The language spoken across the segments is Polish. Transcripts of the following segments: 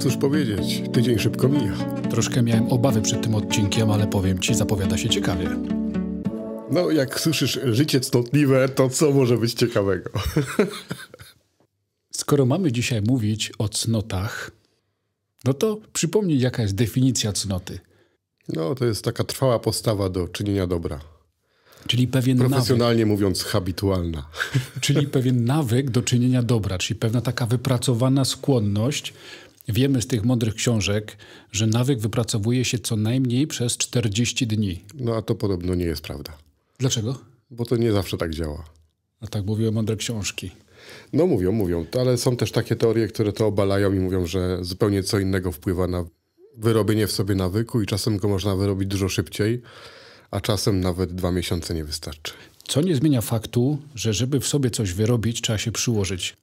Cóż powiedzieć, tydzień szybko mija. Troszkę miałem obawy przed tym odcinkiem, ale powiem ci, zapowiada się ciekawie. No, jak słyszysz życie cnotliwe, to co może być ciekawego? Skoro mamy dzisiaj mówić o cnotach, no to przypomnij, jaka jest definicja cnoty. No, to jest taka trwała postawa do czynienia dobra. Czyli pewien Profesjonalnie nawyk, mówiąc, habitualna. Czyli pewien nawyk do czynienia dobra, czyli pewna taka wypracowana skłonność Wiemy z tych mądrych książek, że nawyk wypracowuje się co najmniej przez 40 dni. No a to podobno nie jest prawda. Dlaczego? Bo to nie zawsze tak działa. A tak mówią mądre książki. No mówią, mówią, ale są też takie teorie, które to obalają i mówią, że zupełnie co innego wpływa na wyrobienie w sobie nawyku i czasem go można wyrobić dużo szybciej, a czasem nawet dwa miesiące nie wystarczy. Co nie zmienia faktu, że żeby w sobie coś wyrobić, trzeba się przyłożyć.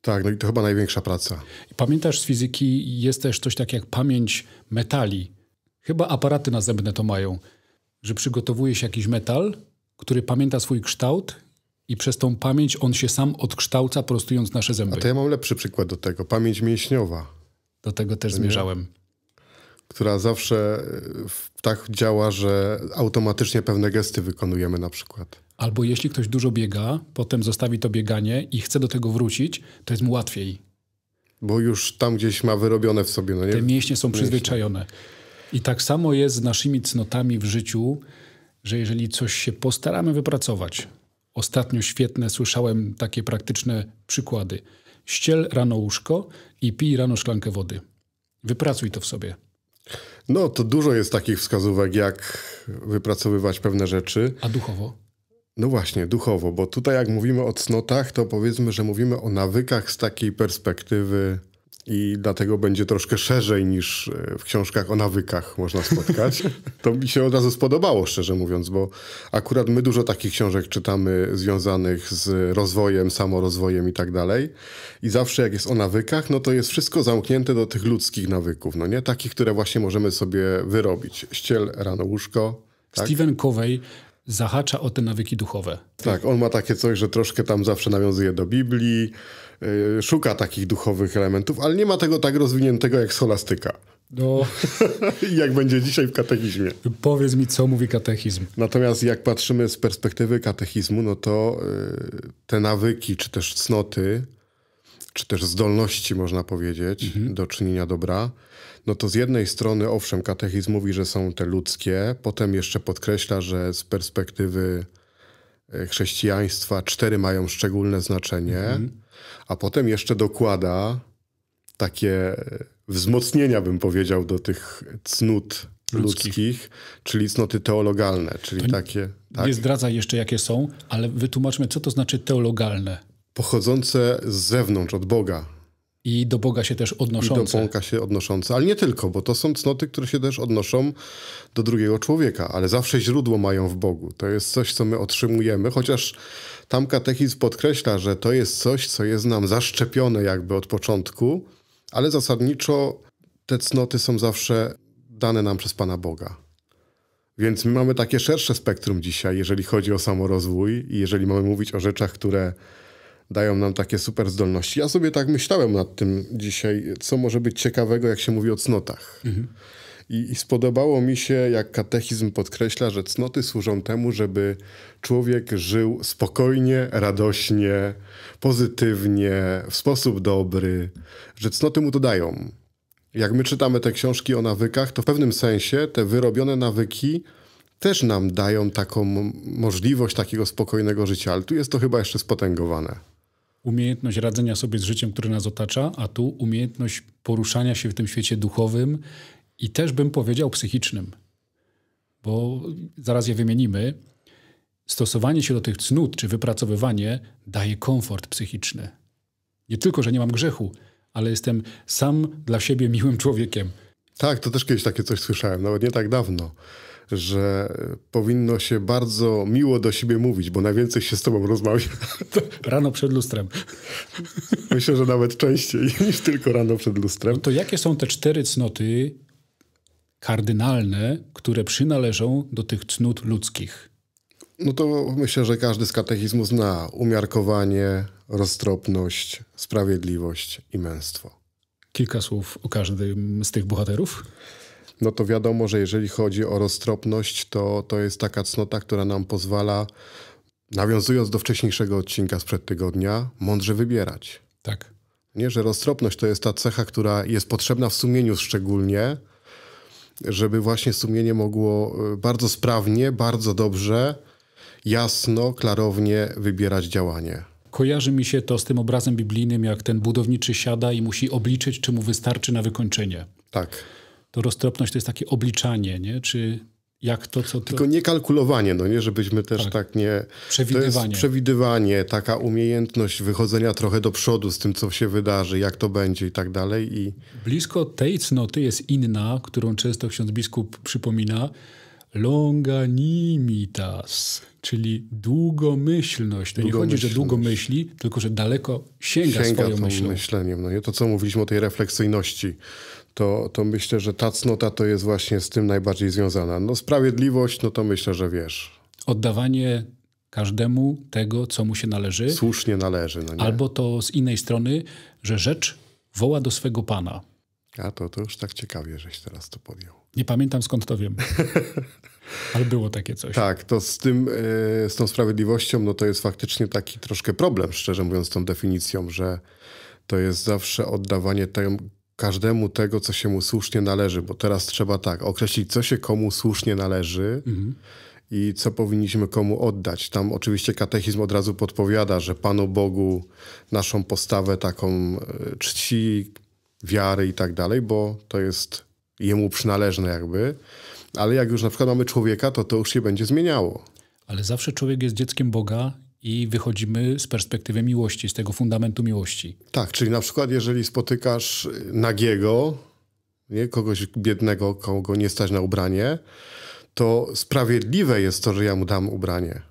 Tak, no i to chyba największa praca. Pamiętasz z fizyki, jest też coś takiego jak pamięć metali. Chyba aparaty nazębne to mają, że przygotowuje się jakiś metal, który pamięta swój kształt i przez tą pamięć on się sam odkształca, prostując nasze zęby. A to ja mam lepszy przykład do tego. Pamięć mięśniowa. Do tego też zmierzałem. Która zawsze e, tak działa, że automatycznie pewne gesty wykonujemy na przykład. Albo jeśli ktoś dużo biega, potem zostawi to bieganie i chce do tego wrócić, to jest mu łatwiej. Bo już tam gdzieś ma wyrobione w sobie. No nie? Te mięśnie są przyzwyczajone. I tak samo jest z naszymi cnotami w życiu, że jeżeli coś się postaramy wypracować, ostatnio świetne słyszałem takie praktyczne przykłady. Ściel rano łóżko i pij rano szklankę wody. Wypracuj to w sobie. No, to dużo jest takich wskazówek, jak wypracowywać pewne rzeczy. A duchowo? No właśnie, duchowo, bo tutaj jak mówimy o cnotach, to powiedzmy, że mówimy o nawykach z takiej perspektywy i dlatego będzie troszkę szerzej niż e, w książkach o nawykach można spotkać. To mi się od razu spodobało, szczerze mówiąc, bo akurat my dużo takich książek czytamy związanych z rozwojem, samorozwojem i tak dalej. I zawsze jak jest o nawykach, no to jest wszystko zamknięte do tych ludzkich nawyków, no nie? Takich, które właśnie możemy sobie wyrobić. Ściel rano łóżko, tak? Stephen Covey zahacza o te nawyki duchowe. Tak, on ma takie coś, że troszkę tam zawsze nawiązuje do Biblii, yy, szuka takich duchowych elementów, ale nie ma tego tak rozwiniętego jak scholastyka. No. jak będzie dzisiaj w katechizmie. Powiedz mi, co mówi katechizm. Natomiast jak patrzymy z perspektywy katechizmu, no to yy, te nawyki, czy też cnoty, czy też zdolności, można powiedzieć, mhm. do czynienia dobra, no to z jednej strony, owszem, katechizm mówi, że są te ludzkie, potem jeszcze podkreśla, że z perspektywy e, chrześcijaństwa cztery mają szczególne znaczenie, mhm. a potem jeszcze dokłada takie e, wzmocnienia, bym powiedział, do tych cnót ludzkich, ludzkich czyli cnoty teologalne, czyli to takie. Tak. Nie tak. zdradza jeszcze, jakie są, ale wytłumaczmy, co to znaczy teologalne pochodzące z zewnątrz, od Boga. I do Boga się też odnoszące. I do Boga się odnoszące, ale nie tylko, bo to są cnoty, które się też odnoszą do drugiego człowieka, ale zawsze źródło mają w Bogu. To jest coś, co my otrzymujemy, chociaż tam katechizm podkreśla, że to jest coś, co jest nam zaszczepione jakby od początku, ale zasadniczo te cnoty są zawsze dane nam przez Pana Boga. Więc my mamy takie szersze spektrum dzisiaj, jeżeli chodzi o samorozwój i jeżeli mamy mówić o rzeczach, które dają nam takie super zdolności. Ja sobie tak myślałem nad tym dzisiaj, co może być ciekawego, jak się mówi o cnotach. Mhm. I, I, spodobało mi się, jak katechizm podkreśla, że cnoty służą temu, żeby człowiek żył spokojnie, radośnie, pozytywnie, w sposób dobry, że cnoty mu to dają. Jak my czytamy te książki o nawykach, to w pewnym sensie te wyrobione nawyki też nam dają taką możliwość takiego spokojnego życia, ale tu jest to chyba jeszcze spotęgowane umiejętność radzenia sobie z życiem, które nas otacza, a tu umiejętność poruszania się w tym świecie duchowym i też bym powiedział psychicznym, bo zaraz je wymienimy. Stosowanie się do tych cnót czy wypracowywanie daje komfort psychiczny. Nie tylko, że nie mam grzechu, ale jestem sam dla siebie miłym człowiekiem. Tak, to też kiedyś takie coś słyszałem, nawet nie tak dawno że powinno się bardzo miło do siebie mówić, bo najwięcej się z tobą rozmawia. Rano przed lustrem. Myślę, że nawet częściej niż tylko rano przed lustrem. No to jakie są te cztery cnoty kardynalne, które przynależą do tych cnót ludzkich? No to myślę, że każdy z katechizmu zna umiarkowanie, roztropność, sprawiedliwość i męstwo. Kilka słów o każdym z tych bohaterów? no to wiadomo, że jeżeli chodzi o roztropność, to, to jest taka cnota, która nam pozwala, nawiązując do wcześniejszego odcinka sprzed tygodnia, mądrze wybierać. Tak. Nie, że roztropność to jest ta cecha, która jest potrzebna w sumieniu szczególnie, żeby właśnie sumienie mogło e, bardzo sprawnie, bardzo dobrze, jasno, klarownie wybierać działanie. Kojarzy mi się to z tym obrazem biblijnym, jak ten budowniczy siada i musi obliczyć, czy mu wystarczy na wykończenie. Tak to roztropność to jest takie obliczanie, nie? czy jak to, co... To... Tylko nie kalkulowanie, no nie, żebyśmy też tak, tak nie... Przewidywanie. przewidywanie, taka umiejętność wychodzenia trochę do przodu z tym, co się wydarzy, jak to będzie i tak dalej. I... Blisko tej cnoty jest inna, którą często ksiądz biskup przypomina, longanimitas czyli długomyślność. To no nie chodzi, że długo myśli, tylko że daleko sięga, sięga swoją myślą. myśleniem. No To, co mówiliśmy o tej refleksyjności, to, to myślę, że ta cnota to jest właśnie z tym najbardziej związana. No sprawiedliwość, no to myślę, że wiesz. Oddawanie każdemu tego, co mu się należy. Słusznie należy. No Albo to z innej strony, że rzecz woła do swego pana. A to, to już tak ciekawie, żeś teraz to podjął. Nie pamiętam skąd to wiem. Ale było takie coś. Tak, to z tym, e, z tą sprawiedliwością, no to jest faktycznie taki troszkę problem, szczerze mówiąc, z tą definicją, że to jest zawsze oddawanie tem, każdemu tego, co się mu słusznie należy, bo teraz trzeba tak, określić, co się komu słusznie należy mhm. i co powinniśmy komu oddać. Tam oczywiście katechizm od razu podpowiada, że Panu Bogu naszą postawę taką e, czci, wiary i tak dalej, bo to jest jemu przynależne jakby. Ale jak już na przykład mamy człowieka, to to już się będzie zmieniało. Ale zawsze człowiek jest dzieckiem Boga i wychodzimy z perspektywy miłości, z tego fundamentu miłości. Tak, czyli na przykład jeżeli spotykasz nagiego, nie, kogoś biednego, kogo nie stać na ubranie, to sprawiedliwe jest to, że ja mu dam ubranie.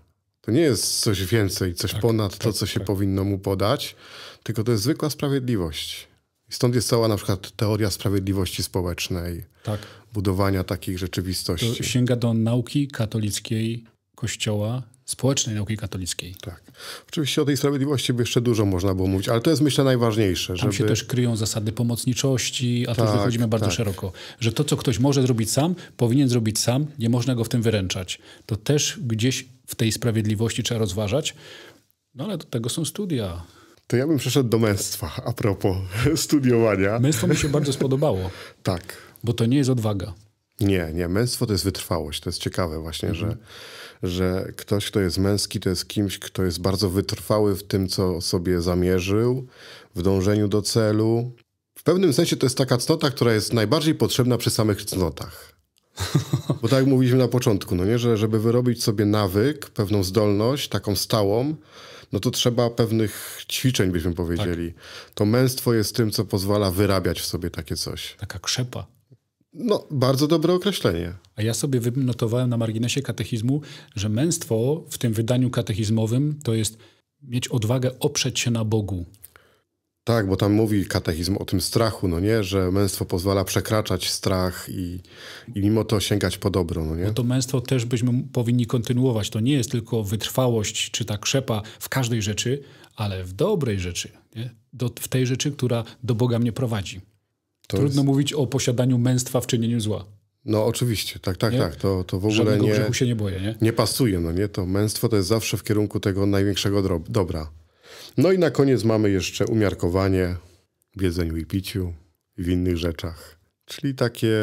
To nie jest coś więcej, coś tak, ponad tak, to, co się tak. powinno mu podać, tylko to jest zwykła sprawiedliwość. Stąd jest cała na przykład teoria sprawiedliwości społecznej, tak. budowania takich rzeczywistości. To sięga do nauki katolickiej Kościoła, społecznej nauki katolickiej. Tak. Oczywiście o tej sprawiedliwości by jeszcze dużo można było mówić, ale to jest myślę najważniejsze. Tam żeby... się też kryją zasady pomocniczości, a tak, tu wychodzimy bardzo tak. szeroko. Że to, co ktoś może zrobić sam, powinien zrobić sam, nie można go w tym wyręczać. To też gdzieś w tej sprawiedliwości trzeba rozważać. No ale do tego są studia. To ja bym przeszedł do męstwa a propos studiowania. Męstwo mi się bardzo spodobało. tak. Bo to nie jest odwaga. Nie, nie. Męstwo to jest wytrwałość. To jest ciekawe właśnie, mhm. że, że ktoś, kto jest męski, to jest kimś, kto jest bardzo wytrwały w tym, co sobie zamierzył, w dążeniu do celu. W pewnym sensie to jest taka cnota, która jest najbardziej potrzebna przy samych cnotach. Bo tak jak mówiliśmy na początku, no nie? że żeby wyrobić sobie nawyk, pewną zdolność, taką stałą, no to trzeba pewnych ćwiczeń, byśmy powiedzieli. Tak. To męstwo jest tym, co pozwala wyrabiać w sobie takie coś. Taka krzepa. No, bardzo dobre określenie. A ja sobie wynotowałem na marginesie katechizmu, że męstwo w tym wydaniu katechizmowym to jest mieć odwagę oprzeć się na Bogu. Tak, bo tam mówi katechizm o tym strachu, no nie? Że męstwo pozwala przekraczać strach i, i mimo to sięgać po dobro, no nie? No to męstwo też byśmy powinni kontynuować. To nie jest tylko wytrwałość czy ta krzepa w każdej rzeczy, ale w dobrej rzeczy, nie? Do, w tej rzeczy, która do Boga mnie prowadzi. To Trudno jest... mówić o posiadaniu męstwa w czynieniu zła. No oczywiście, tak, tak, nie? tak. To, to w ogóle Żadnego nie, się nie, boję, nie, nie pasuje, no nie? To męstwo to jest zawsze w kierunku tego największego dobra. No i na koniec mamy jeszcze umiarkowanie w jedzeniu i piciu, w innych rzeczach. Czyli takie,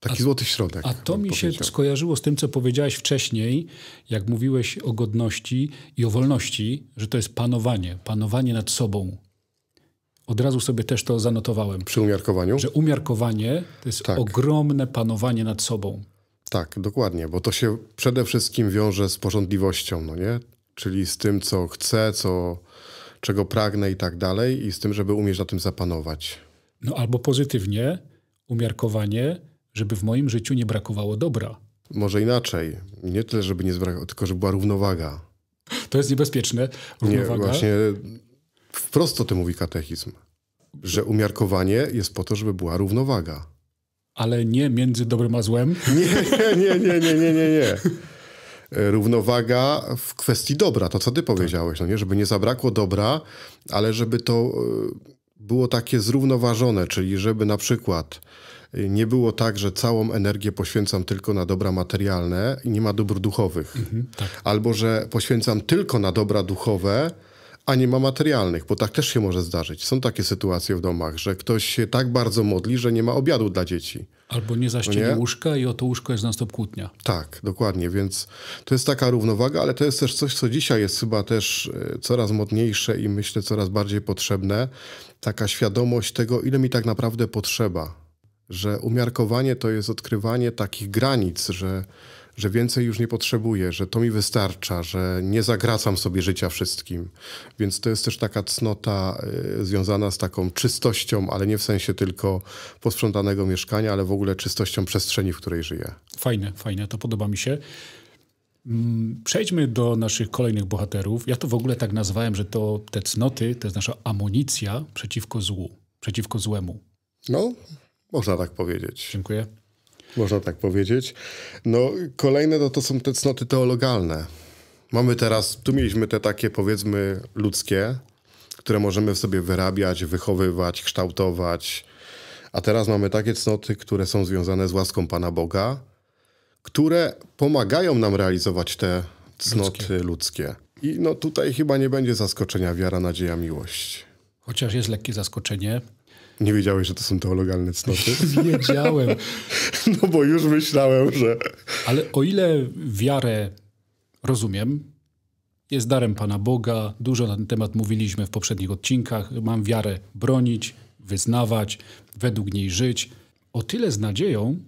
taki a, złoty środek. A to mi powiedział. się skojarzyło z tym, co powiedziałeś wcześniej, jak mówiłeś o godności i o wolności, że to jest panowanie, panowanie nad sobą. Od razu sobie też to zanotowałem. Przy umiarkowaniu? Że umiarkowanie to jest tak. ogromne panowanie nad sobą. Tak, dokładnie, bo to się przede wszystkim wiąże z porządliwością, no nie? czyli z tym, co chcę, co, czego pragnę i tak dalej, i z tym, żeby umieć na tym zapanować. No albo pozytywnie, umiarkowanie, żeby w moim życiu nie brakowało dobra. Może inaczej. Nie tyle, żeby nie zbrakowało, tylko żeby była równowaga. To jest niebezpieczne. Równowaga. Nie, właśnie wprost o tym mówi katechizm. Że umiarkowanie jest po to, żeby była równowaga. Ale nie między dobrym a złem. Nie, nie, nie, nie, nie, nie, nie. nie. E, równowaga w kwestii dobra, to co ty powiedziałeś, no nie? Żeby nie zabrakło dobra, ale żeby to e, było takie zrównoważone, czyli żeby na przykład e, nie było tak, że całą energię poświęcam tylko na dobra materialne i nie ma dóbr duchowych. Mhm, tak. Albo że poświęcam tylko na dobra duchowe, a nie ma materialnych, bo tak też się może zdarzyć. Są takie sytuacje w domach, że ktoś się tak bardzo modli, że nie ma obiadu dla dzieci. Albo nie zaścieli no łóżka i o to łóżko jest na stop kłótnia. Tak, dokładnie, więc to jest taka równowaga, ale to jest też coś, co dzisiaj jest chyba też e, coraz modniejsze i myślę coraz bardziej potrzebne. Taka świadomość tego, ile mi tak naprawdę potrzeba. Że umiarkowanie to jest odkrywanie takich granic, że że więcej już nie potrzebuję, że to mi wystarcza, że nie zagracam sobie życia wszystkim. Więc to jest też taka cnota y, związana z taką czystością, ale nie w sensie tylko posprzątanego mieszkania, ale w ogóle czystością przestrzeni, w której żyję. Fajne, fajne, to podoba mi się. Mm, przejdźmy do naszych kolejnych bohaterów. Ja to w ogóle tak nazwałem, że to te cnoty to jest nasza amunicja przeciwko złu, przeciwko złemu. No, można tak powiedzieć. Dziękuję można tak powiedzieć. No, kolejne no, to są te cnoty teologalne. Mamy teraz, tu mieliśmy te takie powiedzmy ludzkie, które możemy sobie wyrabiać, wychowywać, kształtować. A teraz mamy takie cnoty, które są związane z łaską Pana Boga, które pomagają nam realizować te cnoty ludzkie. ludzkie. I no tutaj chyba nie będzie zaskoczenia wiara, nadzieja, miłość. Chociaż jest lekkie zaskoczenie, nie wiedziałeś, że to są teologalne cnoty? Wiedziałem. No bo już myślałem, że... Ale o ile wiarę rozumiem, jest darem Pana Boga, dużo na ten temat mówiliśmy w poprzednich odcinkach, mam wiarę bronić, wyznawać, według niej żyć, o tyle z nadzieją,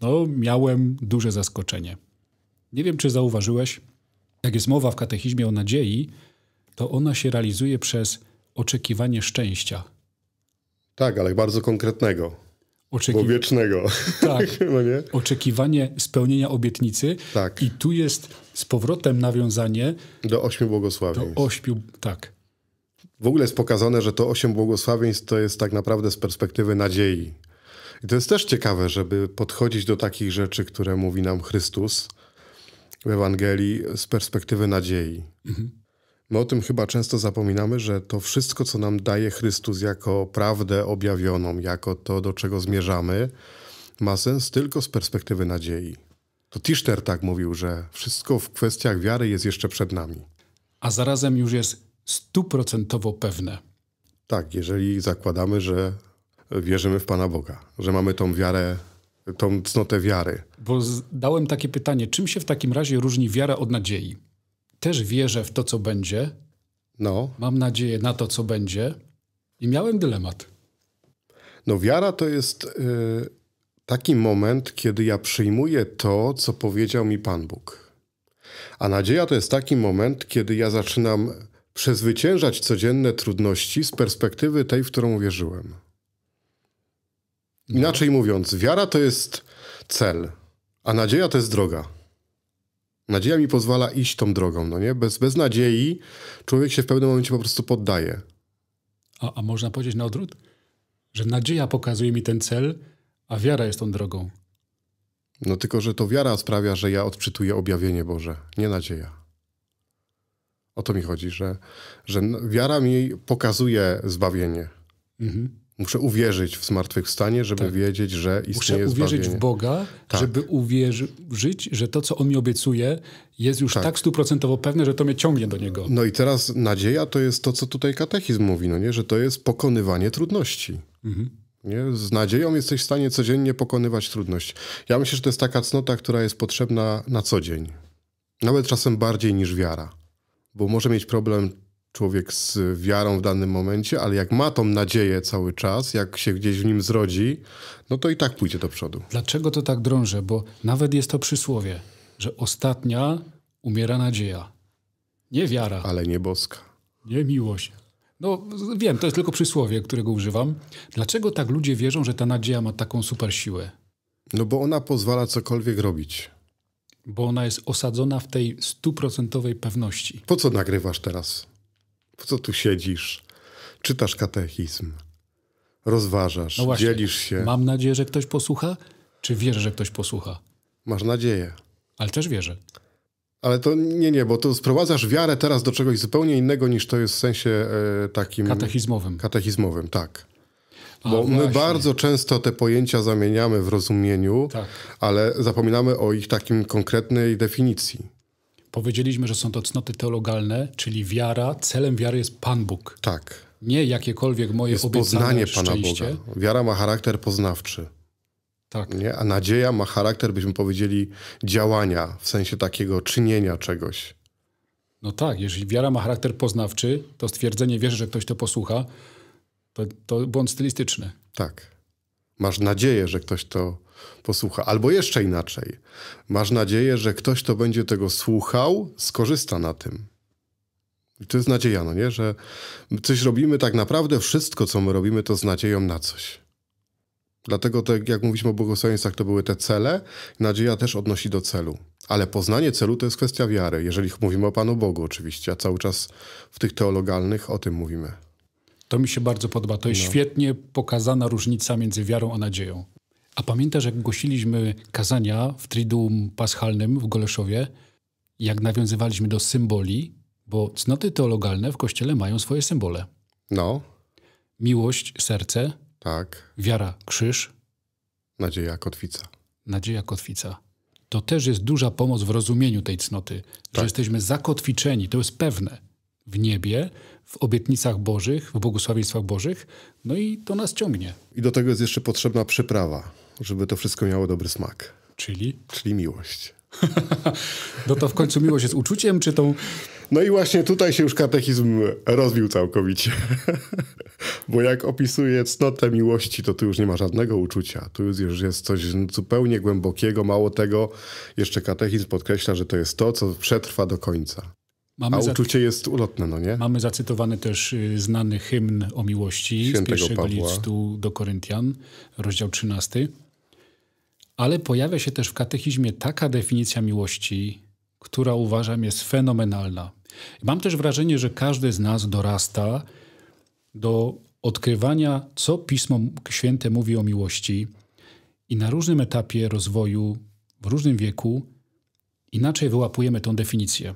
no miałem duże zaskoczenie. Nie wiem, czy zauważyłeś, jak jest mowa w katechizmie o nadziei, to ona się realizuje przez oczekiwanie szczęścia – tak, ale bardzo konkretnego. Oczekiw... wiecznego. Tak. no nie? Oczekiwanie spełnienia obietnicy. Tak. I tu jest z powrotem nawiązanie do ośmiu błogosławieństw. Do ośmiu, tak. W ogóle jest pokazane, że to osiem błogosławieństw to jest tak naprawdę z perspektywy nadziei. I to jest też ciekawe, żeby podchodzić do takich rzeczy, które mówi nam Chrystus w Ewangelii z perspektywy nadziei. Mhm. My o tym chyba często zapominamy, że to wszystko, co nam daje Chrystus jako prawdę objawioną, jako to, do czego zmierzamy, ma sens tylko z perspektywy nadziei. To Tischner tak mówił, że wszystko w kwestiach wiary jest jeszcze przed nami. A zarazem już jest stuprocentowo pewne. Tak, jeżeli zakładamy, że wierzymy w Pana Boga, że mamy tą wiarę, tą cnotę wiary. Bo dałem takie pytanie, czym się w takim razie różni wiara od nadziei? też wierzę w to, co będzie. No. Mam nadzieję na to, co będzie. I miałem dylemat. No, wiara to jest y, taki moment, kiedy ja przyjmuję to, co powiedział mi Pan Bóg. A nadzieja to jest taki moment, kiedy ja zaczynam przezwyciężać codzienne trudności z perspektywy tej, w którą wierzyłem. No. Inaczej mówiąc, wiara to jest cel, a nadzieja to jest droga. Nadzieja mi pozwala iść tą drogą, no nie? Bez, bez nadziei człowiek się w pewnym momencie po prostu poddaje. A, a można powiedzieć na odwrót? Że nadzieja pokazuje mi ten cel, a wiara jest tą drogą. No tylko, że to wiara sprawia, że ja odczytuję objawienie Boże, nie nadzieja. O to mi chodzi, że, że wiara mi pokazuje zbawienie. Mhm. Muszę uwierzyć w zmartwychwstanie, żeby tak. wiedzieć, że istnieje Muszę uwierzyć zbawienie. w Boga, tak. żeby uwierzyć, że to, co On mi obiecuje, jest już tak, tak stuprocentowo tak pewne, że to mnie ciągnie do Niego. No i teraz nadzieja to jest to, co tutaj katechizm mówi, no nie? że to jest pokonywanie trudności. Mhm. Nie? Z nadzieją jesteś w stanie codziennie pokonywać trudność. Ja myślę, że to jest taka cnota, która jest potrzebna na co dzień. Nawet czasem bardziej niż wiara. Bo może mieć problem człowiek z wiarą w danym momencie, ale jak ma tą nadzieję cały czas, jak się gdzieś w nim zrodzi, no to i tak pójdzie do przodu. Dlaczego to tak drążę? Bo nawet jest to przysłowie, że ostatnia umiera nadzieja. Nie wiara. Ale nie boska. Nie miłość. No wiem, to jest tylko przysłowie, którego używam. Dlaczego tak ludzie wierzą, że ta nadzieja ma taką super siłę? No bo ona pozwala cokolwiek robić bo ona jest osadzona w tej stuprocentowej pewności. Po co nagrywasz teraz? Po co tu siedzisz? Czytasz katechizm, rozważasz, no właśnie, dzielisz się. Mam nadzieję, że ktoś posłucha? Czy wierzę, że ktoś posłucha? Masz nadzieję. Ale też wierzę. Ale to nie, nie, bo to sprowadzasz wiarę teraz do czegoś zupełnie innego niż to jest w sensie e, takim. Katechizmowym. Katechizmowym, tak. A, bo właśnie. my bardzo często te pojęcia zamieniamy w rozumieniu, tak. ale zapominamy o ich takim konkretnej definicji. Powiedzieliśmy, że są to cnoty teologalne, czyli wiara. Celem wiary jest Pan Bóg. Tak. Nie jakiekolwiek moje jest poznanie Pana szczęście. Boga. Wiara ma charakter poznawczy. Tak. Nie? A nadzieja ma charakter, byśmy powiedzieli, działania, w sensie takiego czynienia czegoś. No tak, jeżeli wiara ma charakter poznawczy, to stwierdzenie wierzę, że ktoś to posłucha, to, to błąd stylistyczny. Tak. Masz nadzieję, że ktoś to posłucha. Albo jeszcze inaczej. Masz nadzieję, że ktoś, kto będzie tego słuchał, skorzysta na tym. I to jest nadzieja, no nie? Że coś robimy, tak naprawdę wszystko, co my robimy, to z nadzieją na coś. Dlatego, tak jak mówiliśmy o błogosławieństwach, to były te cele. Nadzieja też odnosi do celu. Ale poznanie celu to jest kwestia wiary, jeżeli mówimy o Panu Bogu oczywiście, a cały czas w tych teologalnych o tym mówimy. To mi się bardzo podoba. To jest no. świetnie pokazana różnica między wiarą a nadzieją. A pamiętasz, jak głosiliśmy kazania w Triduum Paschalnym w Goleszowie, jak nawiązywaliśmy do symboli, bo cnoty teologalne w Kościele mają swoje symbole. No. Miłość, serce. Tak. Wiara, krzyż. Nadzieja, kotwica. Nadzieja, kotwica. To też jest duża pomoc w rozumieniu tej cnoty, tak. że jesteśmy zakotwiczeni, to jest pewne, w niebie, w obietnicach bożych, w błogosławieństwach bożych, no i to nas ciągnie. I do tego jest jeszcze potrzebna przyprawa żeby to wszystko miało dobry smak. Czyli? Czyli miłość. no to w końcu miłość jest uczuciem, czy tą... No i właśnie tutaj się już katechizm rozbił całkowicie. Bo jak opisuje cnotę miłości, to tu już nie ma żadnego uczucia. Tu już jest coś zupełnie głębokiego. Mało tego, jeszcze katechizm podkreśla, że to jest to, co przetrwa do końca. Mamy A uczucie jest ulotne, no nie? Mamy zacytowany też y, znany hymn o miłości Świętego z pierwszego Pawła. listu do Koryntian, rozdział 13. Ale pojawia się też w katechizmie taka definicja miłości, która uważam jest fenomenalna. Mam też wrażenie, że każdy z nas dorasta do odkrywania, co Pismo Święte mówi o miłości, i na różnym etapie rozwoju, w różnym wieku, inaczej wyłapujemy tą definicję.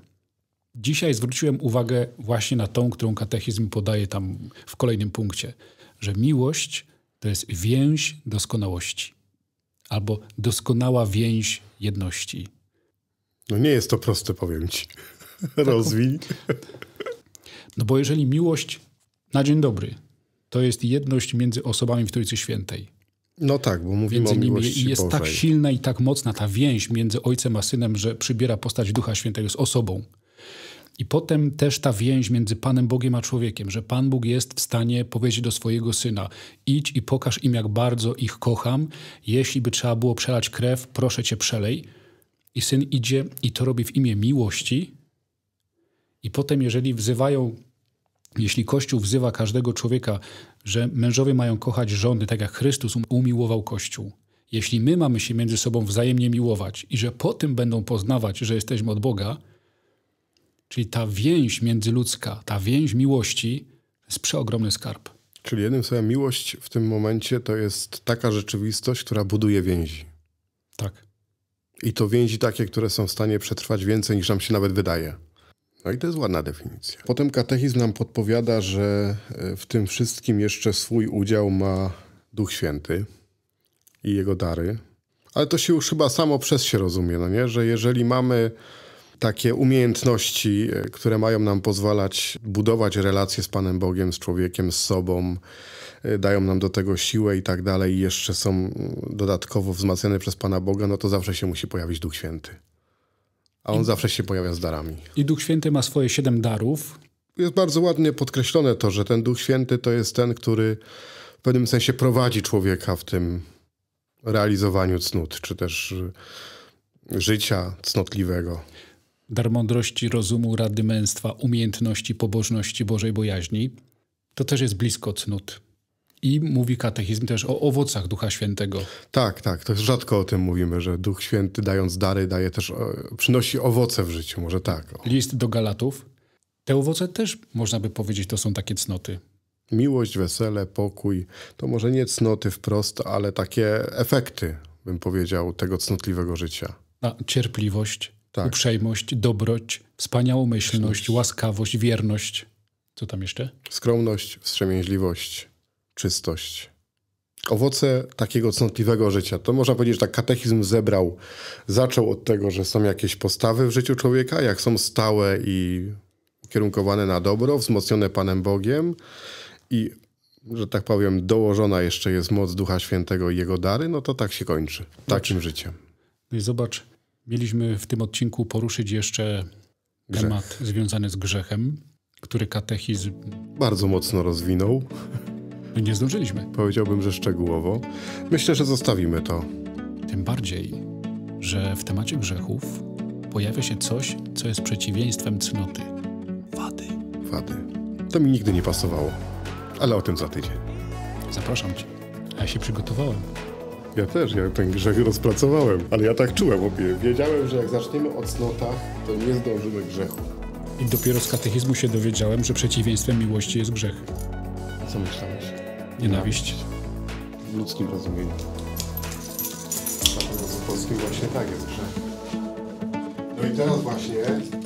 Dzisiaj zwróciłem uwagę właśnie na tą, którą katechizm podaje tam w kolejnym punkcie, że miłość to jest więź doskonałości albo doskonała więź jedności. No nie jest to proste, powiem ci. Rozwij. No bo jeżeli miłość na dzień dobry, to jest jedność między osobami w Trójcy Świętej. No tak, bo mówimy między o miłości I jest tak Bożej. tak silna i tak mocna ta więź między ojcem a synem, że przybiera postać Ducha Świętego z osobą. I potem też ta więź między Panem Bogiem a człowiekiem, że Pan Bóg jest w stanie powiedzieć do swojego syna: idź i pokaż im, jak bardzo ich kocham. Jeśli by trzeba było przelać krew, proszę cię, przelej. I syn idzie i to robi w imię miłości. I potem, jeżeli wzywają, jeśli Kościół wzywa każdego człowieka, że mężowie mają kochać żony, tak jak Chrystus um-, umiłował Kościół, jeśli my mamy się między sobą wzajemnie miłować i że po tym będą poznawać, że jesteśmy od Boga, Czyli ta więź międzyludzka, ta więź miłości jest przeogromny skarb. Czyli jednym słowem, miłość w tym momencie to jest taka rzeczywistość, która buduje więzi. Tak. I to więzi takie, które są w stanie przetrwać więcej niż nam się nawet wydaje. No i to jest ładna definicja. Potem katechizm nam podpowiada, że e, w tym wszystkim jeszcze swój udział ma Duch Święty i jego dary. Ale to się już chyba samo przez się rozumie, no nie? Że jeżeli mamy takie umiejętności, e, które mają nam pozwalać budować relacje z Panem Bogiem, z człowiekiem, z sobą, e, dają nam do tego siłę i tak dalej, i jeszcze są mm, dodatkowo wzmacniane przez Pana Boga, no to zawsze się musi pojawić Duch Święty. A on I, zawsze się pojawia z darami. I Duch Święty ma swoje siedem darów. Jest bardzo ładnie podkreślone to, że ten Duch Święty to jest ten, który w pewnym sensie prowadzi człowieka w tym realizowaniu cnót, czy też e, życia cnotliwego dar mądrości, rozumu, rady męstwa, umiejętności, pobożności, Bożej bojaźni, to też jest blisko cnót. I mówi katechizm też o owocach Ducha Świętego. Tak, tak. To rzadko o tym mówimy, że Duch Święty dając dary daje też, e, przynosi owoce w życiu, może tak. O. List do Galatów. Te owoce też, można by powiedzieć, to są takie cnoty. Miłość, wesele, pokój. To może nie cnoty wprost, ale takie efekty, bym powiedział, tego cnotliwego życia. A cierpliwość, tak. uprzejmość, dobroć, wspaniałomyślność, łaskawość, wierność. Co tam jeszcze? Skromność, wstrzemięźliwość, czystość. Owoce takiego cnotliwego życia. To można powiedzieć, że tak katechizm zebrał, zaczął od tego, że są jakieś postawy w życiu człowieka, jak są stałe i ukierunkowane na dobro, wzmocnione Panem Bogiem i że tak powiem, dołożona jeszcze jest moc Ducha Świętego i Jego dary, no to tak się kończy. Takim życiem. No i zobacz, Mieliśmy w tym odcinku poruszyć jeszcze Grzech. temat związany z grzechem, który katechizm bardzo mocno rozwinął. Nie zdążyliśmy. Powiedziałbym, że szczegółowo. Myślę, że zostawimy to. Tym bardziej, że w temacie grzechów pojawia się coś, co jest przeciwieństwem cnoty. Wady. Wady. To mi nigdy nie pasowało. Ale o tym za tydzień. Zapraszam cię. Ja się przygotowałem. Ja też, ja ten grzech rozpracowałem, ale ja tak czułem, obie. Wiedziałem, że jak zaczniemy od cnota, to nie zdążymy grzechu. I dopiero z katechizmu się dowiedziałem, że przeciwieństwem miłości jest grzech. Co myślałeś? Nienawiść. W ludzkim rozumieniu. Dlatego z polskim właśnie tak jest grzech. No i teraz właśnie